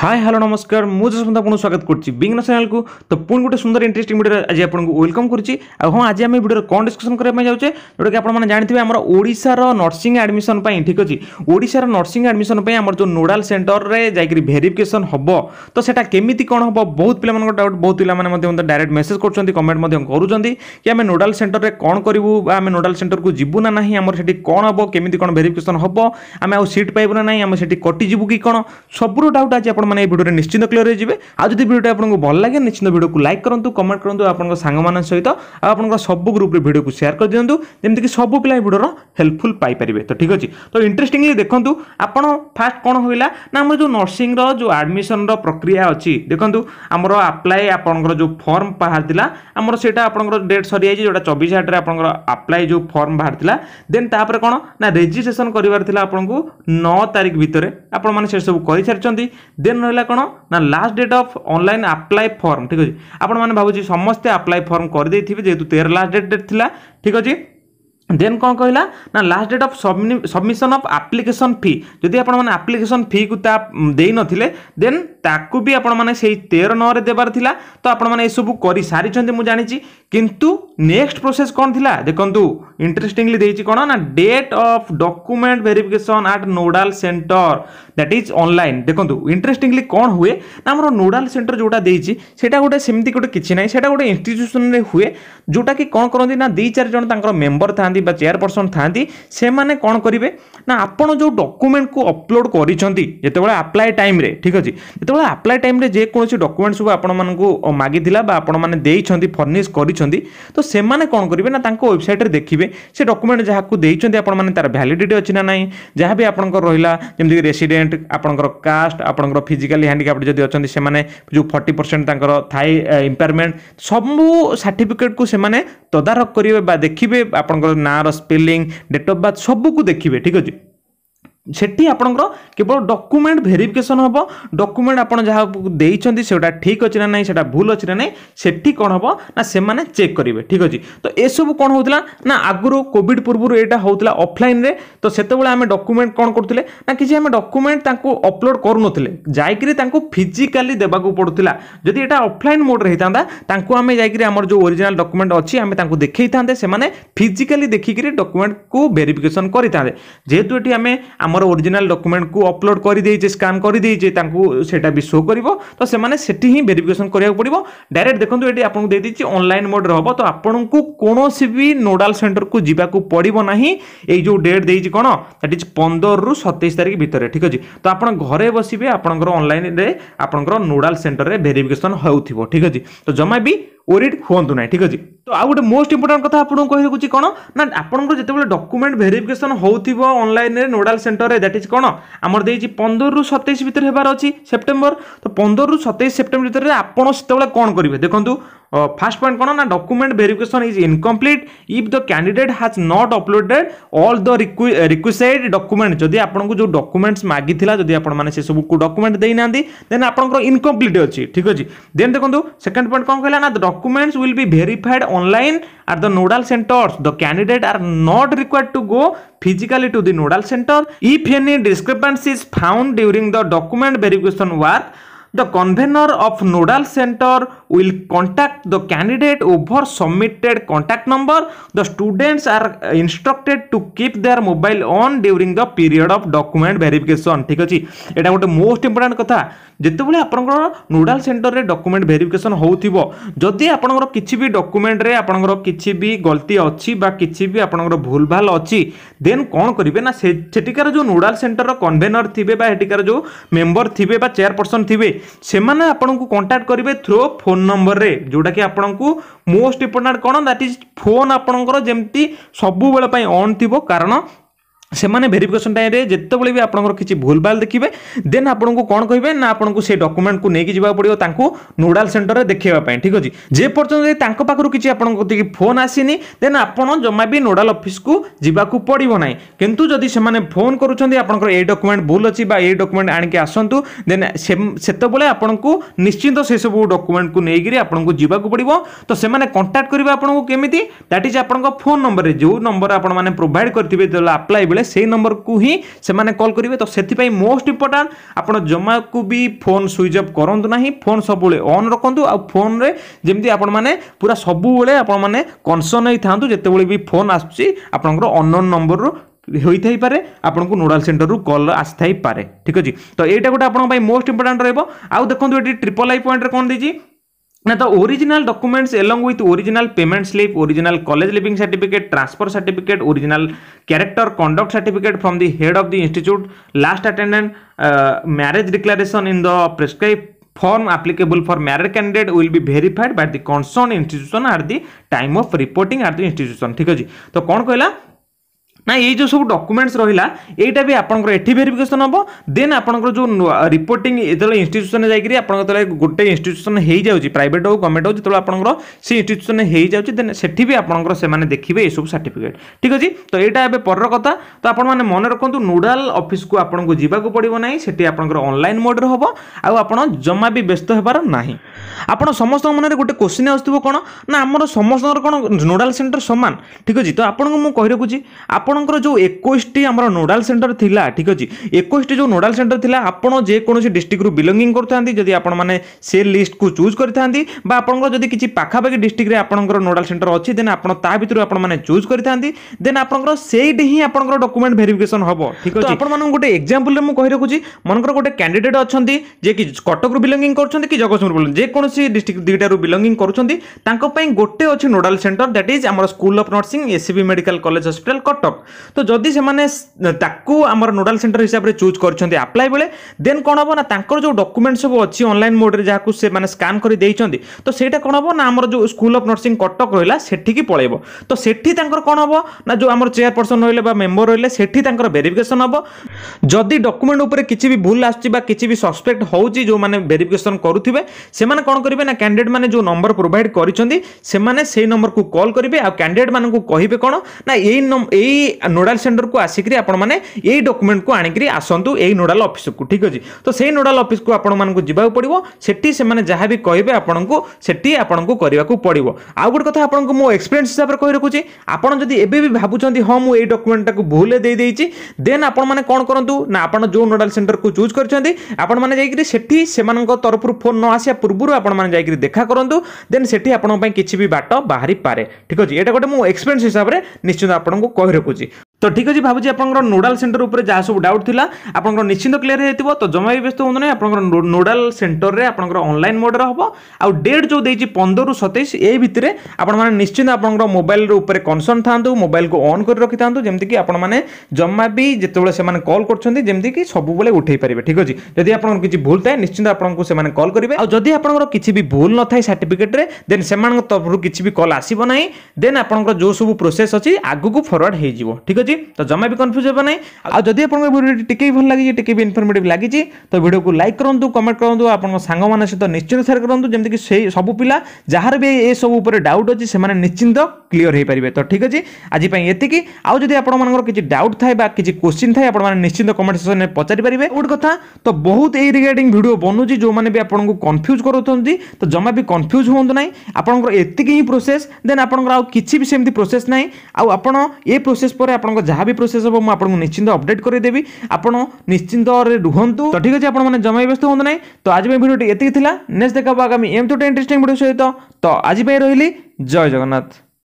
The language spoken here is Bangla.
ହାଏ ହ୍ୟାଲୋ ନମସ୍କାର ମୁଁ ଯଶବନ୍ତ ଆପଣଙ୍କୁ ସ୍ୱାଗତ କରୁଛି ବିଙ୍ଗନ ଚ୍ୟାନେଲକୁ ତ ପୁଣି ଗୋଟେ ସୁନ୍ଦର ଇଣ୍ଟରେଷ୍ଟିଂ ଭିଡ଼ିଓରେ ଆଜି ଆପଣଙ୍କୁ ୱେଲକମ୍ କରୁଛି ଆଉ ହଁ ଆଜି ଆମେ ଭିଡ଼ିଓରେ କ'ଣ ଡିସ୍କସନ୍ କରିବା ପାଇଁ ଯାଉଛେ ଯେଉଁଟାକି ଆପଣମାନେ ଜାଣିଥିବେ ଆମର ଓଡ଼ିଶାର ନର୍ସିଂ ଆଡ଼ମିସନ୍ ପାଇଁ ଠିକ୍ ଅଛି ଓଡ଼ିଶାର ନର୍ସିଂ ଆଡ଼ମିସନ୍ ପାଇଁ ଆମର ଯେଉଁ ନୋଡ଼ାଲ ସେଣ୍ଟରରେ ଯାଇକରି ଭେରିଫିକେସନ୍ ହେବ ତ ସେଟା କେମିତି କ'ଣ ହେବ ବହୁତ ପିଲାମାନଙ୍କ ଡାଉଟ୍ ବହୁତ ପିଲାମାନେ ମଧ୍ୟ ଡାଇରେକ୍ଟ ମେସେଜ୍ କରୁଛନ୍ତି କମେଣ୍ଟ ମଧ୍ୟ କରୁଛନ୍ତି କି ଆମେ ନୋଡ଼ାଲ ସେଣ୍ଟରରେ କ'ଣ କରିବୁ ବା ଆମେ ନୋଡ଼ାଲ ସେଣ୍ଟରକୁ ଯିବୁ ନା ନାହିଁ ଆମର ସେଠି କ'ଣ ହେବ କେମିତି କ'ଣ ଭେରିଫିକେସନ୍ ହେବ ଆମେ ଆଉ ସିଟ୍ ପାଇବୁ ନା ନାହିଁ ଆମେ ସେଠି କଟିଯିବୁ କି କ'ଣ ସବୁର ଡାଉଟ୍ ଆଜି ଆପଣ ଆପଣମାନେ ଏ ଭିଡ଼ିଓରେ ନିଶ୍ଚିନ୍ତ କ୍ଲିୟର ହୋଇଯିବେ ଆଉ ଯଦି ଭିଡ଼ିଓଟା ଆପଣଙ୍କୁ ଭଲ ଲାଗେ ନିଶ୍ଚିନ୍ତ ଭିଡ଼ିଓକୁ ଲାଇକ୍ କରନ୍ତୁ କମେଣ୍ଟ କରନ୍ତୁ ଆପଣଙ୍କ ସାଙ୍ଗମାନଙ୍କ ସହିତ ଆଉ ଆପଣଙ୍କ ସବୁ ଗ୍ରୁପ୍ରେ ଭିଡ଼ିଓକୁ ସେୟାର କରିଦିଅନ୍ତୁ ଯେମିତିକି ସବୁ ପିଲା ଏ ଭିଡ଼ିଓର ହେଲ୍ପଫୁଲ୍ ପାଇପାରିବେ ତ ଠିକ୍ ଅଛି ତ ଇଣ୍ଟରେଷ୍ଟିଂଲି ଦେଖନ୍ତୁ ଆପଣ ଫାଷ୍ଟ କ'ଣ ହୋଇଲା ନା ଆମର ଯେଉଁ ନର୍ସିଂର ଯେଉଁ ଆଡ଼ମିସନର ପ୍ରକ୍ରିୟା ଅଛି ଦେଖନ୍ତୁ ଆମର ଆପ୍ଲାଏ ଆପଣଙ୍କର ଯେଉଁ ଫର୍ମ ବାହାରିଥିଲା ଆମର ସେଇଟା ଆପଣଙ୍କର ଡେଟ୍ ସରିଯାଇଛି ଯେଉଁଟା ଚବିଶ ଆଠରେ ଆପଣଙ୍କର ଆପ୍ଲାଏ ଯେଉଁ ଫର୍ମ ବାହାରିଥିଲା ଦେନ୍ ତାପରେ କ'ଣ ନା ରେଜିଷ୍ଟ୍ରେସନ କରିବାର ଥିଲା ଆପଣଙ୍କୁ ନଅ ତାରିଖ ଭିତରେ ଆପଣମାନେ ସେସବୁ କରିସାରିଛନ୍ତି ଦେନ୍ ଦେନ୍ ରହିଲା କ'ଣ ନା last date of online apply form ଠିକ୍ ଅଛି ଆପଣମାନେ ଭାବୁଛି ସମସ୍ତେ ଆପ୍ଲାଏ ଫର୍ମ କରିଦେଇଥିବେ ଯେହେତୁ ତେର ଲାଷ୍ଟ ଡେଟ୍ ଡେଟ୍ ଥିଲା ଠିକ୍ ଅଛି ଦେନ୍ କ'ଣ କହିଲା ନା last date of submission of application fee ଯଦି ଆପଣମାନେ ଆପ୍ଲିକେସନ୍ ଫିକୁ ତା ଦେଇନଥିଲେ ଦେନ୍ ତାକୁ ବି ଆପଣମାନେ ସେଇ ତେର ନଅରେ ଦେବାର ଥିଲା ତ ଆପଣମାନେ ଏସବୁ କରିସାରିଛନ୍ତି ମୁଁ ଜାଣିଛି କିନ୍ତୁ ନେକ୍ସଟ ପ୍ରୋସେସ୍ କ'ଣ ଥିଲା ଦେଖନ୍ତୁ ଇଣ୍ଟରେଷ୍ଟିଂଲି ଦେଇଛି କ'ଣ ନା date of document verification at nodal centre that is online ଦେଖନ୍ତୁ ଇଣ୍ଟରେଷ୍ଟିଂଲି କ'ଣ ହୁଏ ନା ଆମର ନୋଡ଼ାଲ ସେଣ୍ଟର ଯେଉଁଟା ଦେଇଛି ସେଇଟା ଗୋଟେ ସେମିତି ଗୋଟେ କିଛି ନାହିଁ ସେଇଟା ଗୋଟେ ଇନଷ୍ଟିଚ୍ୟୁସନ୍ରେ ହୁଏ ଯେଉଁଟାକି କ'ଣ କରନ୍ତି ନା ଦୁଇ ଚାରି ଜଣ ତାଙ୍କର ମେମ୍ବର ଥାନ୍ତି ଥାନ୍ତି ବା ଚେୟାରପର୍ସନ୍ ଥାନ୍ତି ସେମାନେ କ'ଣ କରିବେ ନା ଆପଣ ଯେଉଁ ଡକୁମେଣ୍ଟକୁ ଅପଲୋଡ଼ କରିଛନ୍ତି ଯେତେବେଳେ ଆପ୍ଲାଏ ଟାଇମ୍ରେ ଠିକ୍ ଅଛି ଯେତେବେଳେ ଆପ୍ଲାଏ ଟାଇମ୍ରେ ଯେକୌଣସି ଡକୁମେଣ୍ଟ ସବୁ ଆପଣମାନଙ୍କୁ ମାଗିଥିଲା ବା ଆପଣମାନେ ଦେଇଛନ୍ତି ଫର୍ଣ୍ଣିସ୍ କରିଛନ୍ତି ତ ସେମାନେ କ'ଣ କରିବେ ନା ତାଙ୍କ ୱେବସାଇଟ୍ରେ ଦେଖିବେ ସେ ଡକୁମେଣ୍ଟ ଯାହାକୁ ଦେଇଛନ୍ତି ଆପଣମାନେ ତା'ର ଭ୍ୟାଲିଡ଼ିଟି ଅଛି ନା ନାହିଁ ଯାହା ବି ଆପଣଙ୍କର ରହିଲା ଯେମିତିକି ରେସିଡେଣ୍ଟ ଆପଣଙ୍କର କାଷ୍ଟ ଆପଣଙ୍କର ଫିଜିକାଲି ହ୍ୟାଣ୍ଡିକାପ୍ଟ ଯଦି ଅଛନ୍ତି ସେମାନେ ଯେଉଁ ଫର୍ଟି ପରସେଣ୍ଟ ତାଙ୍କର ଥାଇ ଇମ୍ପାୟାରମେଣ୍ଟ ସବୁ ସାର୍ଟିଫିକେଟ୍କୁ ସେମାନେ ତଦାରଖ କରିବେ ବା ଦେଖିବେ ଆପଣଙ୍କର নাঁର ସ୍ପେଲିଂ ଡେଟ୍ ଅଫ୍ ବାର୍ଥ ସବୁକୁ ଦେଖିବେ ଠିକ୍ ଅଛି সেটি আপনার কেবল ডকুমেন্ট ভেরিফিকেসন হব ডকুমেন্ট আপনার যা দিয়েছেন সেটা ঠিক অছি না সেটা ভুল অছি না সেটি কম হব না সে চেক করবে ঠিক আছে তো এসব কম হোলা না আগর কোভিড পূর্ব এটা হোলা অফলাইন্রে তো সেতবে আমি ডকুমেন্ট কম করলে না কিছু আমি ডকুমেন্ট তাঁকু অপলোড করুনলে যাইকি তাঁকু ফিজিকালি দেওয়া পড়ুলা যদি এটা অফলাইন মোড্রে হয়ে থাকে তাঁকু আমি যাইকি আমার যে অরিজিনাল ডকুমেন্ট অছি আমি তাঁকু দেখাই থাকে সে ফিজিকালি দেখিকি ডকুমেন্ট কু ভেরিফিকেসন করে থাকে যেহেতু এটি আমি আমার আমার অরিজিনাল ডকুমেন্টকু অপলোড করিদেইছে স্কান করিদেইছে তাঁকু সেটা বি শো করব তো সেমানে সেটি হি ভেরিফিকেশন করা পড়ব ডাইরেক্ট দেখুন এটি আপনার দিয়ে দিয়েছি অনলাইন মোড্রে হব তো আপনার কোণী বি নোডাল সেটরকু যা পড়ব না এই যে ডেট দিয়েছি কোণ দ্যাট ইজ পনের রু সতেইশ তারিখ ভিতরে ঠিক আছে তো আপনার ঘরে বসবে আপনার অনলাইনে আপনার নোডাল সেটরের ভেরিফিকেসন হোক ঠিক আছে তো জমা বি ওরিড ହୁଅନ୍ତୁ ନାହିଁ ଠିକ୍ ଅଛି ତ ଆଉ ଗୋଟେ ମୋଷ୍ଟ ଇମ୍ପୋର୍ଟାଣ୍ଟ କଥା ଆପଣଙ୍କୁ କହି ରଖୁଛି କ'ଣ ନା ଆପଣଙ୍କର ଯେତେବେଳେ ଡକୁମେଣ୍ଟ ଭେରିଫିକେସନ୍ ହେଉଥିବ ଅନଲାଇନ୍ରେ ନୋଡ଼ାଲ ସେଣ୍ଟରରେ ଦ୍ୟାଟ୍ ଇଜ୍ କ'ଣ ଆମର ଦେଇଛି ପନ୍ଦରରୁ ସତେଇଶ ଭିତରେ ହେବାର ଅଛି ସେପ୍ଟେମ୍ବର ତ ପନ୍ଦରରୁ ସତେଇଶ ସେପ୍ଟେମ୍ବର ଭିତରେ ଆପଣ ସେତେବେଳେ କ'ଣ କରିବେ ଦେଖନ୍ତୁ first point kono na document verification is incomplete if the candidate has not uploaded all the requisite document jodi apanku jo documents magi thila jodi apan mane se sabu ku document dei nanti then apankar incomplete achi thik achi then dekhantu second point kon kahila na the documents will be verified online at the nodal centers the candidate are not required to go physically to the nodal center if any discrepancy is found during the document verification work the convener of nodal center will contact the candidate over submitted contact number the students are instructed to keep their mobile on during the period of document verification ঠিক আছে এটা মোস্ট ইম্পর্টেন্ট কথা যেতে বুলি आपणৰ নডাল سنটৰৰে ডকুমেণ্ট ভেরিফিকেশন হৈ থিবো যদি आपणৰ কিচিবি ডকুমেণ্টৰে आपणৰ কিচিবি গলতি আছে বা কিচিবি आपणৰ ভুলভাল আছে দেন কোন কৰিবেনা সেটিকাৰ যো নডাল سنটৰৰ কনভেনৰ থিবে বা হেটিকাৰ যো মেম্বৰ থিবে বা চেইৰ पर्सन থিবে সেমানে आपणক কন্টাক্ট কৰিবে থ্ৰু ଫୋନ୍ ନମ୍ବରରେ ଯେଉଁଟାକି ଆପଣଙ୍କୁ ମୋଷ୍ଟ ଇମ୍ପୋର୍ଟାଣ୍ଟ କ'ଣ ଦ୍ୟାଟ୍ ଇଜ୍ ଫୋନ୍ ଆପଣଙ୍କର ଯେମିତି ସବୁବେଳେ ପାଇଁ ଅନ୍ ଥିବ କାରଣ ସେମାନେ ଭେରିଫିକେସନ୍ ଟାଇମ୍ରେ ଯେତେବେଳେ ବି ଆପଣଙ୍କର କିଛି ଭୁଲଭାଲ ଦେଖିବେ ଦେନ୍ ଆପଣଙ୍କୁ କ'ଣ କହିବେ ନା ଆପଣଙ୍କୁ ସେ ଡକୁମେଣ୍ଟକୁ ନେଇକି ଯିବାକୁ ପଡ଼ିବ ତାଙ୍କୁ ନୋଡ଼ାଲ ସେଣ୍ଟରରେ ଦେଖାଇବା ପାଇଁ ଠିକ୍ ଅଛି ଯେପର୍ଯ୍ୟନ୍ତ ଯଦି ତାଙ୍କ ପାଖରୁ କିଛି ଆପଣଙ୍କ କତିକି ଫୋନ୍ ଆସିନି ଦେନ୍ ଆପଣ ଜମା ବି ନୋଡ଼ାଲ ଅଫିସକୁ ଯିବାକୁ ପଡ଼ିବ ନାହିଁ କିନ୍ତୁ ଯଦି ସେମାନେ ଫୋନ୍ କରୁଛନ୍ତି ଆପଣଙ୍କର ଏଇ ଡକୁମେଣ୍ଟ ଭୁଲ ଅଛି ବା ଏଇ ଡକୁମେଣ୍ଟ ଆଣିକି ଆସନ୍ତୁ ଦେନ୍ ସେତେବେଳେ ଆପଣଙ୍କୁ ନିଶ୍ଚିନ୍ତ ସେସବୁ ଡକୁମେଣ୍ଟକୁ ନେଇକିରି ଆପଣଙ୍କୁ ଯିବାକୁ ପଡ଼ିବ ତ ସେମାନେ କଣ୍ଟାକ୍ଟ କରିବେ ଆପଣଙ୍କୁ କେମିତି ଦ୍ୟାଟ୍ ଇଜ୍ ଆପଣଙ୍କ ଫୋନ୍ ନମ୍ବରରେ ଯେଉଁ ନମ୍ବର ଆପଣମାନେ ପ୍ରୋଭାଇଡ଼ କରିଥିବେ ଯେତେବେଳେ ଆପ୍ଲାଏ ବେଳେ সেই ନମ୍ବରକୁ ହିଁ ସେମାନେ କଲ୍ କରିବେ ତ ସେଥିପାଇଁ ମୋଷ୍ଟ ଇମ୍ପୋର୍ଟାଣ୍ଟ ଆପଣ ଜମାକୁ ବି ଫୋନ୍ ସୁଇଚ୍ ଅଫ୍ କରନ୍ତୁ ନାହିଁ ଫୋନ୍ ସବୁବେଳେ ଅନ୍ ରଖନ୍ତୁ ଆଉ ଫୋନ୍ରେ ଯେମିତି ଆପଣମାନେ ପୁରା ସବୁବେଳେ ଆପଣମାନେ କନସର୍ନ ହେଇଥାନ୍ତୁ ଯେତେବେଳେ ବି ଫୋନ୍ ଆସୁଛି ଆପଣଙ୍କର ଅନନୋନ୍ ନମ୍ବରରୁ ହୋଇଥାଇପାରେ ଆପଣଙ୍କୁ ନୋଡ଼ାଲ ସେଣ୍ଟରରୁ କଲ୍ ଆସିଥାଇପାରେ ଠିକ୍ ଅଛି ତ ଏଇଟା ଗୋଟେ ଆପଣଙ୍କ ପାଇଁ ମୋଷ୍ଟ ଇମ୍ପୋର୍ଟାଣ୍ଟ ରହିବ ଆଉ ଦେଖନ୍ତୁ ଏଠି ଟ୍ରିପଲ୍ ଆଇ ପଏଣ୍ଟରେ କ'ଣ ଦେଇଛି Now the original documents along with original payment slip, original college living certificate, transfer certificate, original character conduct certificate from the head of the institute, last attendant, uh, marriage declaration in the prescribed form applicable for married candidate will be verified by the concerned institution at the time of reporting at the institution. ठीक है जी तो कौन कहला না এই যে সব ডকুমেন্টস রহিলা এইটা বি আপনার এটি ভেরিফিকেসন হব দেন আপনার যে রিপোর্টিং যেতবে ইনস্টিট্যুসন যাই আপনার যেতবে গোটে ইনস্টিট্যুসন হয়ে যাচ্ছে প্রাইভেট হোক গভর্নমেন্ট হোক যেতবে আপনার সে ইনস্টিট্যুসন হয়ে যাচ্ছে দেন সেটি বি আপনার সে দেখবে এইসব সার্টিফিকেট ঠিক আছে তো এইটা এবে পরর কথা তো আপনার মনে রাখতু নোডাল অফিসক আপনার যাওয়া পড়ব না সেটি আপনার অনলাইন মোড্রে হব আপনার জমা বি ব্যস্ত হবার না আপনার সমস্ত মনে গোটে কোশ্চিন আসুক কোণ না আমার সমস্ত কোণ নোডাল সেন্টর সমান ঠিক আছে তো আপনার মু কে রাখুছি আপনার ଆପଣଙ୍କର ଯେଉଁ ଏକୋଇଶଟି ଆମର ନୋଡାଲ ସେଣ୍ଟର ଥିଲା ଠିକ୍ ଅଛି ଏକୋଇଶଟି ଯେଉଁ ନୋଡାଲ ସେଣ୍ଟର ଥିଲା ଆପଣ ଯେକୌଣସି ଡିଷ୍ଟ୍ରିକ୍ଟରୁ ବିଲଙ୍ଗିଂ କରୁଥାନ୍ତି ଯଦି ଆପଣମାନେ ସେ লিষ্টକୁ ଚୁଜ୍ କରିଥାନ୍ତି ବା ଆପଣଙ୍କର ଯଦି କିଛି ପାଖାପାଖି ଡିଷ୍ଟ୍ରିକ୍ଟରେ ଆପଣଙ୍କର ନୋଡାଲ ସେଣ୍ଟର ଅଛି ଦେନ୍ ଆପଣ ତା ଭିତରୁ ଆପଣମାନେ ଚୁଜ୍ କରିଥାନ୍ତି ଦେନ୍ ଆପଣଙ୍କର ସେଇଠି ହିଁ ଆପଣଙ୍କର ଡକୁମେଣ୍ଟ ଭେରିଫିକେସନ୍ ହେବ ଠିକ୍ ଅଛି ଆପଣମାନଙ୍କୁ ଗୋଟେ ଏକ୍ଜାମ୍ପଲ୍ରେ ମୁଁ କହି ରଖୁଛି ମନେକର ଗୋଟେ କ୍ୟାଣ୍ଡିଡେଟ୍ ଅଛନ୍ତି ଯିଏକି କଟକରୁ ବିଲଙ୍ଗିଂ କରୁଛନ୍ତି କି ଜଗତସିଂହପୁର ବିଲଙ୍ଗିଂ ଯେକୌଣସି ଡିଷ୍ଟ୍ରିକ୍ଟ ଦୁଇଟାରୁ ବିଲଙ୍ଗିଂ କରୁଛନ୍ତି ତାଙ୍କ ପାଇଁ ଗୋଟେ ଅଛି ନୋଡାଲ ସେଣ୍ଟର ଦ୍ୟାଟ୍ ଇଜ୍ ଆମର school of nursing SCB medical college hospital Cuttack তো যদি ସେମାନେ ତାକୁ ଆମର ନୋଡାଲ ସେଣ୍ଟର ହିସାବରେ ଚୁଜ୍ କରିଛନ୍ତି ଆପ୍ଲାଏ ବେଳେ ଦେନ୍ କ'ଣ ହେବ ନା ତାଙ୍କର ଯେଉଁ ଡକୁମେଣ୍ଟ ସବୁ ଅଛି ଅନଲାଇନ୍ ମୋଡ଼ରେ ଯାହାକୁ ସେମାନେ ସ୍କାନ୍ କରି ଦେଇଛନ୍ତି ତ ସେଇଟା କ'ଣ ହେବ ନା ଆମର ଯେଉଁ ସ୍କୁଲ ଅଫ୍ ନର୍ସିଂ କଟକ ରହିଲା ସେଠିକି ପଳେଇବ ତ ସେଠି ତାଙ୍କର କ'ଣ ହେବ ନା ଯେଉଁ ଆମର ଚେୟାରପର୍ସନ୍ ରହିଲେ ବା ମେମ୍ବର ରହିଲେ ସେଠି ତାଙ୍କର ଭେରିଫିକେସନ୍ ହେବ ଯଦି ଡକୁମେଣ୍ଟ ଉପରେ କିଛି ବି ଭୁଲ ଆସୁଛି ବା କିଛି ବି ସସ୍ପେକ୍ଟ ହେଉଛି ଯେଉଁମାନେ ଭେରିଫିକେସନ୍ କରୁଥିବେ ସେମାନେ କ'ଣ କରିବେ ନା କ୍ୟାଣ୍ଡିଡେଟ୍ ମାନେ ଯେଉଁ ନମ୍ବର ପ୍ରୋଭାଇଡ଼ କରିଛନ୍ତି ସେମାନେ ସେଇ ନମ୍ବରକୁ କଲ୍ କରିବେ ଆଉ କ୍ୟାଣ୍ଡିଡେଟ୍ ମାନଙ୍କୁ କହିବେ କ'ଣ ନା ଏଇ ଏଇ নোডাল ସେଣ୍ଟରକୁ ଆସିକରି ଆପଣମାନେ ଏଇ ଡକୁମେଣ୍ଟକୁ ଆଣିକରି ଆସନ୍ତୁ ଏଇ ନୋଡାଲ ଅଫିସକୁ ଠିକ୍ ଅଛି ତ ସେଇ ନୋଡାଲ ଅଫିସକୁ ଆପଣମାନଙ୍କୁ ଯିବାକୁ ପଡ଼ିବ ସେଠି ସେମାନେ ଯାହା ବି କହିବେ ଆପଣଙ୍କୁ ସେଠି ଆପଣଙ୍କୁ କରିବାକୁ ପଡ଼ିବ ଆଉ ଗୋଟେ କଥା ଆପଣଙ୍କୁ ମୁଁ ଏକ୍ସପିରିଏନ୍ସ ହିସାବରେ କହି ରଖୁଛି ଆପଣ ଯଦି ଏବେ ବି ଭାବୁଛନ୍ତି ହଁ ମୁଁ ଏଇ ଡକୁମେଣ୍ଟଟାକୁ ଭୁଲରେ ଦେଇଦେଇଛି ଦେନ୍ ଆପଣମାନେ କ'ଣ କରନ୍ତୁ ନା ଆପଣ ଯେଉଁ ନୋଡାଲ ସେଣ୍ଟରକୁ ଚୁଜ୍ କରିଛନ୍ତି ଆପଣମାନେ ଯାଇକରି ସେଠି ସେମାନଙ୍କ ତରଫରୁ ଫୋନ୍ ନ ଆସିବା ପୂର୍ବରୁ ଆପଣମାନେ ଯାଇକରି ଦେଖା କରନ୍ତୁ ଦେନ୍ ସେଠି ଆପଣଙ୍କ ପାଇଁ କିଛି ବି ବାଟ ବାହାରିପାରେ ଠିକ୍ ଅଛି ଏଇଟା ଗୋଟେ ମୁଁ ଏକ୍ସପିରିଏନ୍ସ ହିସାବରେ ନିଶ୍ଚିନ୍ତ ଆପଣଙ୍କୁ କହି ରଖୁଛି তো ঠিক আছে ভাবুছি আপনার নোডাল সেটর উপরে যা সব ডাউট লা আপনার নিশ্চিন্ত ক্লিয়ার হয়ে তো জমা বি ব্যস্ত হুঁতু না আপনার নোডাল সেটরের আপনার অনলাইন মোড্রে হব আউ ডেট যে দিয়েছি পনেরু সতেইশ এই ভিতরে আপনার নিশ্চিন্ত আপনার মোবাইল উপরে কনসর্ন থাকু মোবাইল কু অন করে রাখি থাকু যেমি আপনার জমা বি যেতবে সে কল করছেন যেমি সবুলে উঠাই পারবে ঠিক আছে যদি আপনার কিছু ভুল থাকে নিশ্চিন্ত আপনার সে কল করবে আর যদি আপনার কিছু বি ভুল নথায় সার্টিফিকেটরে দেন সে তরফর কিছু বি কল আসব না দেন আপনার যে সব প্রোসেস অছি আগুক ফরওয়ার্ড হয়ে যাব ঠিক আছে ଅଛି ତ ଜମା ବି କନଫ୍ୟୁଜ୍ ହେବ ନାହିଁ ଆଉ ଯଦି ଆପଣଙ୍କ ଭିଡ଼ିଓଟି ଟିକେ ବି ଭଲ ଲାଗିଛି ଟିକେ ବି ଇନଫର୍ମେଟିଭ୍ ଲାଗିଛି ତ ଭିଡ଼ିଓକୁ ଲାଇକ୍ କରନ୍ତୁ କମେଣ୍ଟ କରନ୍ତୁ ଆପଣଙ୍କ ସାଙ୍ଗମାନଙ୍କ ସହିତ ନିଶ୍ଚିନ୍ତ ସେୟାର କରନ୍ତୁ ଯେମିତିକି ସେଇ ସବୁ ପିଲା ଯାହାର ବି ଏସବୁ ଉପରେ ଡାଉଟ୍ ଅଛି ସେମାନେ ନିଶ୍ଚିନ୍ତ କ୍ଲିଅର୍ ହୋଇପାରିବେ ତ ଠିକ୍ ଅଛି ଆଜି ପାଇଁ ଏତିକି ଆଉ ଯଦି ଆପଣମାନଙ୍କର କିଛି ଡାଉଟ୍ ଥାଏ ବା କିଛି କୋଶ୍ଚିନ୍ ଥାଏ ଆପଣମାନେ ନିଶ୍ଚିନ୍ତ କମେଣ୍ଟ ସେକ୍ସନରେ ପଚାରିପାରିବେ ଗୋଟେ କଥା ତ ବହୁତ ଏଇ ରିଗାର୍ଡିଂ ଭିଡ଼ିଓ ବନୁଛି ଯେଉଁମାନେ ବି ଆପଣଙ୍କୁ କନଫ୍ୟୁଜ୍ କରୁଛନ୍ତି ତ ଜମା ବି କନଫ୍ୟୁଜ୍ ହୁଅନ୍ତୁ ନାହିଁ ଆପଣଙ୍କର ଏତିକି ହିଁ ପ୍ରୋସେସ୍ ଦେନ୍ ଆପଣଙ୍କର ଆଉ କିଛି ବି ସେମିତି ପ୍ରୋସେସ୍ ନାହିଁ ଆଉ ଆପଣ ଏ ପ୍ରୋସେସ୍ ପରେ ଆପଣଙ୍କ ଆପଣଙ୍କ ଯାହା ବି ପ୍ରୋସେସ୍ ହେବ ମୁଁ ଆପଣଙ୍କୁ ନିଶ୍ଚିନ୍ତ ଅପଡ଼େଟ୍ କରିଦେବି ଆପଣ ନିଶ୍ଚିନ୍ତରେ ରୁହନ୍ତୁ ତ ଠିକ୍ ଅଛି ଆପଣମାନେ ଜମା ବ୍ୟସ୍ତ ହୁଅନ୍ତୁ ନାହିଁ ତ ଆଜି ପାଇଁ ଭିଡ଼ିଓଟି ଏତିକି ଥିଲା ନେକ୍ସଟ ଦେଖା ହେବ ଆଗାମୀ ଏମିତି ଗୋଟେ ଇଣ୍ଟରେଷ୍ଟିଂ ଭିଡ଼ିଓ ସହିତ ତ ଆଜି ପାଇଁ ରହିଲି ଜୟ ଜଗନ୍ନାଥ